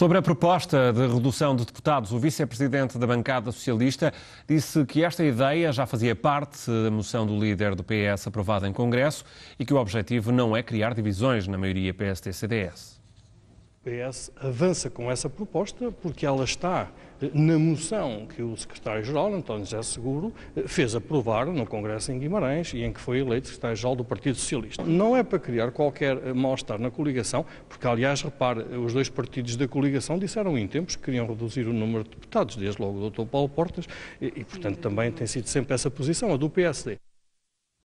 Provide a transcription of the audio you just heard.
Sobre a proposta de redução de deputados, o vice-presidente da bancada socialista disse que esta ideia já fazia parte da moção do líder do PS aprovada em Congresso e que o objetivo não é criar divisões na maioria PSD-CDS. PS avança com essa proposta porque ela está na moção que o secretário-geral, António José Seguro, fez aprovar no Congresso em Guimarães e em que foi eleito secretário-geral do Partido Socialista. Não é para criar qualquer mal-estar na coligação, porque, aliás, repare, os dois partidos da coligação disseram em tempos que queriam reduzir o número de deputados, desde logo o Dr. Paulo Portas, e, e portanto, também tem sido sempre essa posição, a do PSD.